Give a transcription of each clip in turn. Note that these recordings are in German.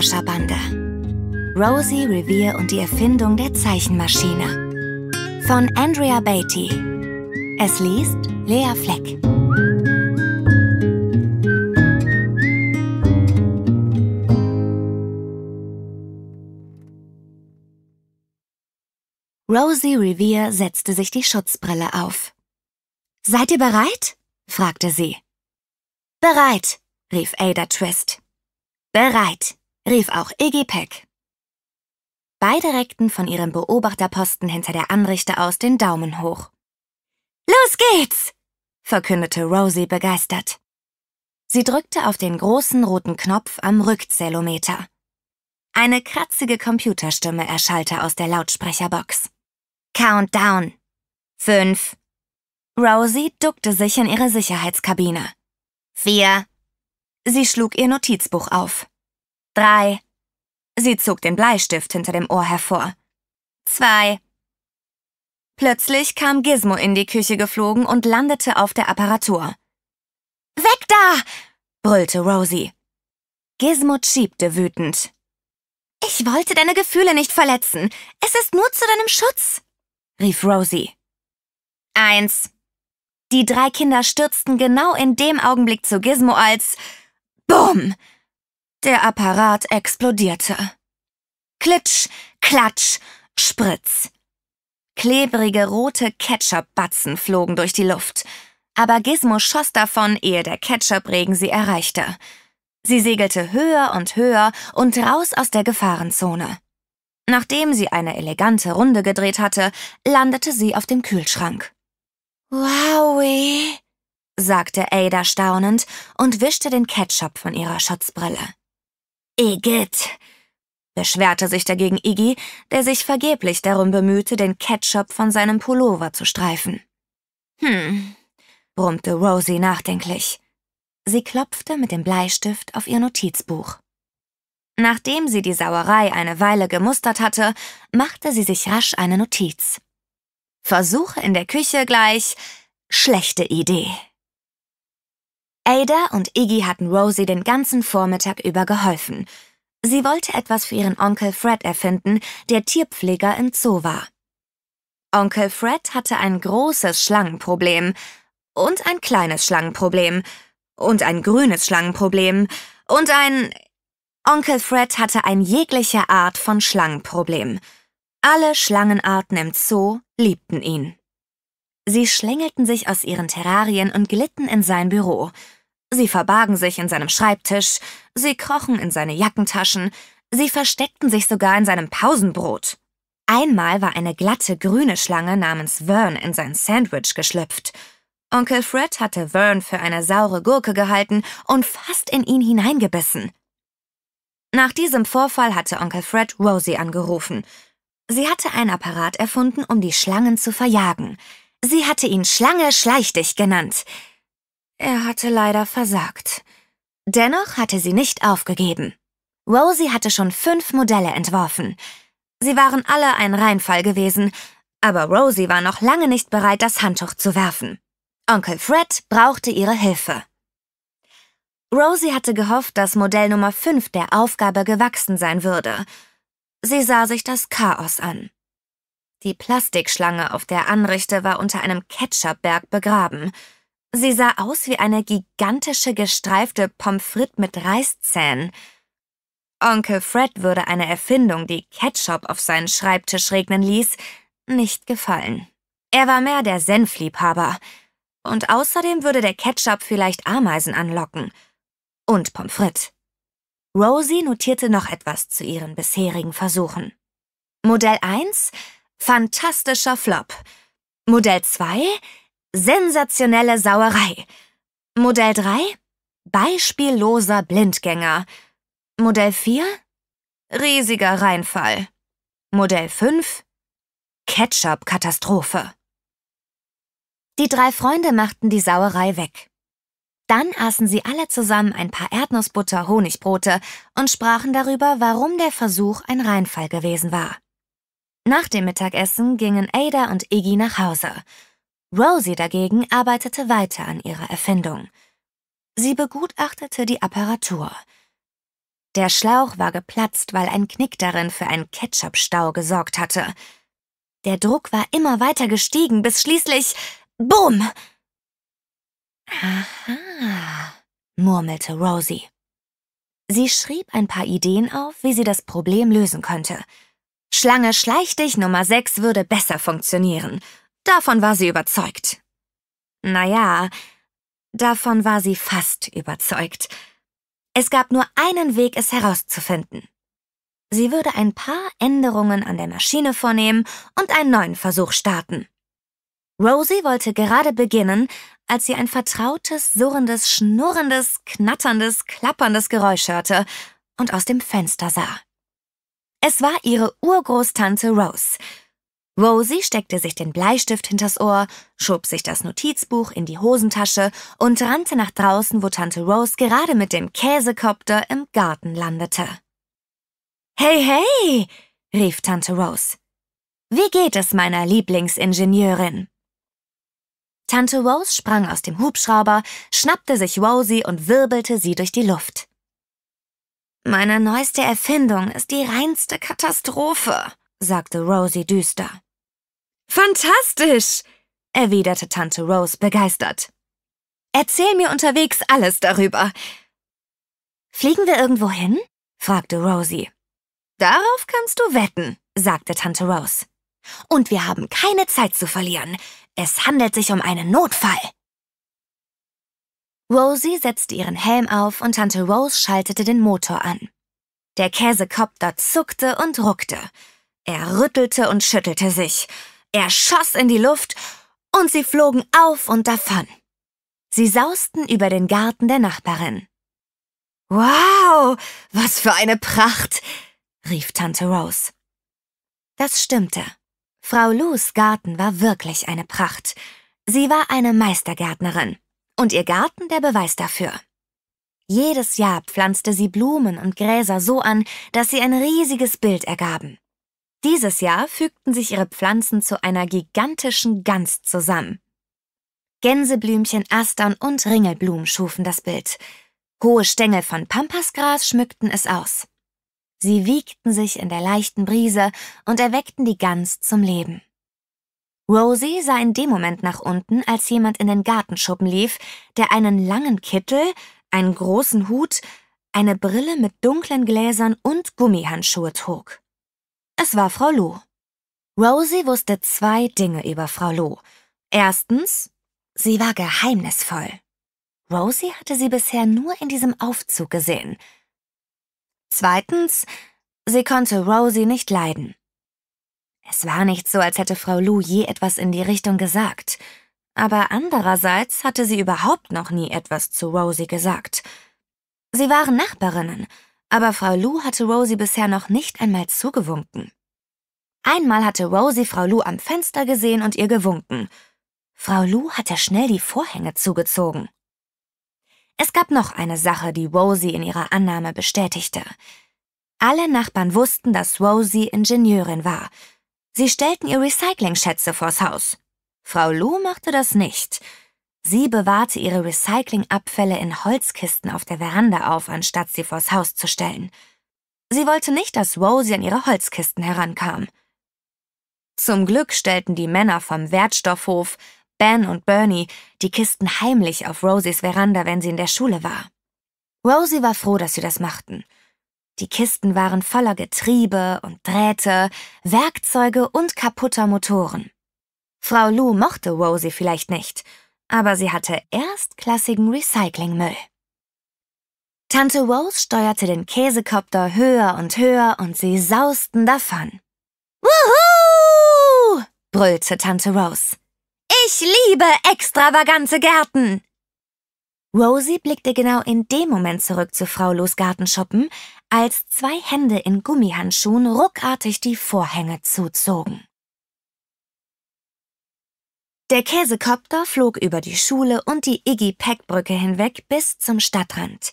Forscherbande. Rosie Revere und die Erfindung der Zeichenmaschine. Von Andrea Beatty. Es liest Lea Fleck. Rosie Revere setzte sich die Schutzbrille auf. Seid ihr bereit? fragte sie. Bereit, rief Ada Twist. Bereit rief auch Iggy Peck. Beide reckten von ihren Beobachterposten hinter der Anrichte aus den Daumen hoch. Los geht's! verkündete Rosie begeistert. Sie drückte auf den großen roten Knopf am Rückzellometer. Eine kratzige Computerstimme erschallte aus der Lautsprecherbox. Countdown. Fünf. Rosie duckte sich in ihre Sicherheitskabine. Vier. Sie schlug ihr Notizbuch auf. Drei. Sie zog den Bleistift hinter dem Ohr hervor. Zwei. Plötzlich kam Gizmo in die Küche geflogen und landete auf der Apparatur. Weg da! brüllte Rosie. Gizmo schiebte wütend. Ich wollte deine Gefühle nicht verletzen. Es ist nur zu deinem Schutz, rief Rosie. Eins. Die drei Kinder stürzten genau in dem Augenblick zu Gizmo als Bumm! Der Apparat explodierte. Klitsch, Klatsch, Spritz. Klebrige rote Ketchup-Batzen flogen durch die Luft, aber Gizmo schoss davon, ehe der Ketchup-Regen sie erreichte. Sie segelte höher und höher und raus aus der Gefahrenzone. Nachdem sie eine elegante Runde gedreht hatte, landete sie auf dem Kühlschrank. Wowie, sagte Ada staunend und wischte den Ketchup von ihrer Schutzbrille. Igitt! beschwerte sich dagegen Iggy, der sich vergeblich darum bemühte, den Ketchup von seinem Pullover zu streifen. Hm, brummte Rosie nachdenklich. Sie klopfte mit dem Bleistift auf ihr Notizbuch. Nachdem sie die Sauerei eine Weile gemustert hatte, machte sie sich rasch eine Notiz. Versuche in der Küche gleich schlechte Idee. Ada und Iggy hatten Rosie den ganzen Vormittag über geholfen. Sie wollte etwas für ihren Onkel Fred erfinden, der Tierpfleger im Zoo war. Onkel Fred hatte ein großes Schlangenproblem und ein kleines Schlangenproblem und ein grünes Schlangenproblem und ein... Onkel Fred hatte ein jeglicher Art von Schlangenproblem. Alle Schlangenarten im Zoo liebten ihn. Sie schlängelten sich aus ihren Terrarien und glitten in sein Büro. Sie verbargen sich in seinem Schreibtisch, sie krochen in seine Jackentaschen, sie versteckten sich sogar in seinem Pausenbrot. Einmal war eine glatte grüne Schlange namens Vern in sein Sandwich geschlüpft. Onkel Fred hatte Vern für eine saure Gurke gehalten und fast in ihn hineingebissen. Nach diesem Vorfall hatte Onkel Fred Rosie angerufen. Sie hatte einen Apparat erfunden, um die Schlangen zu verjagen – Sie hatte ihn Schlange Schleichtig genannt. Er hatte leider versagt. Dennoch hatte sie nicht aufgegeben. Rosie hatte schon fünf Modelle entworfen. Sie waren alle ein Reinfall gewesen, aber Rosie war noch lange nicht bereit, das Handtuch zu werfen. Onkel Fred brauchte ihre Hilfe. Rosie hatte gehofft, dass Modell Nummer 5 der Aufgabe gewachsen sein würde. Sie sah sich das Chaos an. Die Plastikschlange auf der Anrichte war unter einem Ketchupberg begraben. Sie sah aus wie eine gigantische gestreifte Pommes frites mit Reißzähnen. Onkel Fred würde eine Erfindung, die Ketchup auf seinen Schreibtisch regnen ließ, nicht gefallen. Er war mehr der Senfliebhaber. Und außerdem würde der Ketchup vielleicht Ameisen anlocken. Und Pommes frites. Rosie notierte noch etwas zu ihren bisherigen Versuchen. Modell 1 Fantastischer Flop. Modell 2. Sensationelle Sauerei. Modell 3. Beispielloser Blindgänger. Modell 4. Riesiger Reinfall. Modell 5. Ketchup-Katastrophe. Die drei Freunde machten die Sauerei weg. Dann aßen sie alle zusammen ein paar Erdnussbutter-Honigbrote und sprachen darüber, warum der Versuch ein Reinfall gewesen war. Nach dem Mittagessen gingen Ada und Iggy nach Hause. Rosie dagegen arbeitete weiter an ihrer Erfindung. Sie begutachtete die Apparatur. Der Schlauch war geplatzt, weil ein Knick darin für einen Ketchup-Stau gesorgt hatte. Der Druck war immer weiter gestiegen, bis schließlich Bumm! Aha, murmelte Rosie. Sie schrieb ein paar Ideen auf, wie sie das Problem lösen könnte. Schlange schleich dich Nummer 6 würde besser funktionieren. Davon war sie überzeugt. Naja, davon war sie fast überzeugt. Es gab nur einen Weg, es herauszufinden. Sie würde ein paar Änderungen an der Maschine vornehmen und einen neuen Versuch starten. Rosie wollte gerade beginnen, als sie ein vertrautes, surrendes, schnurrendes, knatterndes, klapperndes Geräusch hörte und aus dem Fenster sah. Es war ihre Urgroßtante Rose. Rosie steckte sich den Bleistift hinters Ohr, schob sich das Notizbuch in die Hosentasche und rannte nach draußen, wo Tante Rose gerade mit dem Käsekopter im Garten landete. Hey, hey! rief Tante Rose. Wie geht es meiner Lieblingsingenieurin? Tante Rose sprang aus dem Hubschrauber, schnappte sich Rosie und wirbelte sie durch die Luft. Meine neueste Erfindung ist die reinste Katastrophe, sagte Rosie düster. Fantastisch, erwiderte Tante Rose begeistert. Erzähl mir unterwegs alles darüber. Fliegen wir irgendwo hin? fragte Rosie. Darauf kannst du wetten, sagte Tante Rose. Und wir haben keine Zeit zu verlieren. Es handelt sich um einen Notfall. Rosie setzte ihren Helm auf und Tante Rose schaltete den Motor an. Der Käsekopter zuckte und ruckte. Er rüttelte und schüttelte sich. Er schoss in die Luft und sie flogen auf und davon. Sie sausten über den Garten der Nachbarin. Wow, was für eine Pracht, rief Tante Rose. Das stimmte. Frau Lous Garten war wirklich eine Pracht. Sie war eine Meistergärtnerin. Und ihr Garten der Beweis dafür. Jedes Jahr pflanzte sie Blumen und Gräser so an, dass sie ein riesiges Bild ergaben. Dieses Jahr fügten sich ihre Pflanzen zu einer gigantischen Gans zusammen. Gänseblümchen, Astern und Ringelblumen schufen das Bild. Hohe Stängel von Pampasgras schmückten es aus. Sie wiegten sich in der leichten Brise und erweckten die Gans zum Leben. Rosie sah in dem Moment nach unten, als jemand in den Gartenschuppen lief, der einen langen Kittel, einen großen Hut, eine Brille mit dunklen Gläsern und Gummihandschuhe trug. Es war Frau Lou. Rosie wusste zwei Dinge über Frau Lou. Erstens, sie war geheimnisvoll. Rosie hatte sie bisher nur in diesem Aufzug gesehen. Zweitens, sie konnte Rosie nicht leiden. Es war nicht so, als hätte Frau Lu je etwas in die Richtung gesagt. Aber andererseits hatte sie überhaupt noch nie etwas zu Rosie gesagt. Sie waren Nachbarinnen, aber Frau Lu hatte Rosie bisher noch nicht einmal zugewunken. Einmal hatte Rosie Frau Lu am Fenster gesehen und ihr gewunken. Frau Lu hatte schnell die Vorhänge zugezogen. Es gab noch eine Sache, die Rosie in ihrer Annahme bestätigte. Alle Nachbarn wussten, dass Rosie Ingenieurin war Sie stellten ihr Recycling-Schätze vors Haus. Frau Lu machte das nicht. Sie bewahrte ihre Recyclingabfälle in Holzkisten auf der Veranda auf, anstatt sie vors Haus zu stellen. Sie wollte nicht, dass Rosie an ihre Holzkisten herankam. Zum Glück stellten die Männer vom Wertstoffhof, Ben und Bernie, die Kisten heimlich auf Rosies Veranda, wenn sie in der Schule war. Rosie war froh, dass sie das machten. Die Kisten waren voller Getriebe und Drähte, Werkzeuge und kaputter Motoren. Frau Lou mochte Rosie vielleicht nicht, aber sie hatte erstklassigen Recyclingmüll. Tante Rose steuerte den Käsekopter höher und höher und sie sausten davon. Wuhu! brüllte Tante Rose. Ich liebe extravagante Gärten! Rosie blickte genau in dem Moment zurück zu Frau Los Gartenschuppen, als zwei Hände in Gummihandschuhen ruckartig die Vorhänge zuzogen. Der Käsekopter flog über die Schule und die Iggy-Pack-Brücke hinweg bis zum Stadtrand.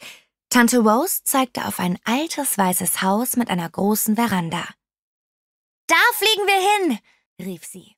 Tante Rose zeigte auf ein altes weißes Haus mit einer großen Veranda. Da fliegen wir hin, rief sie.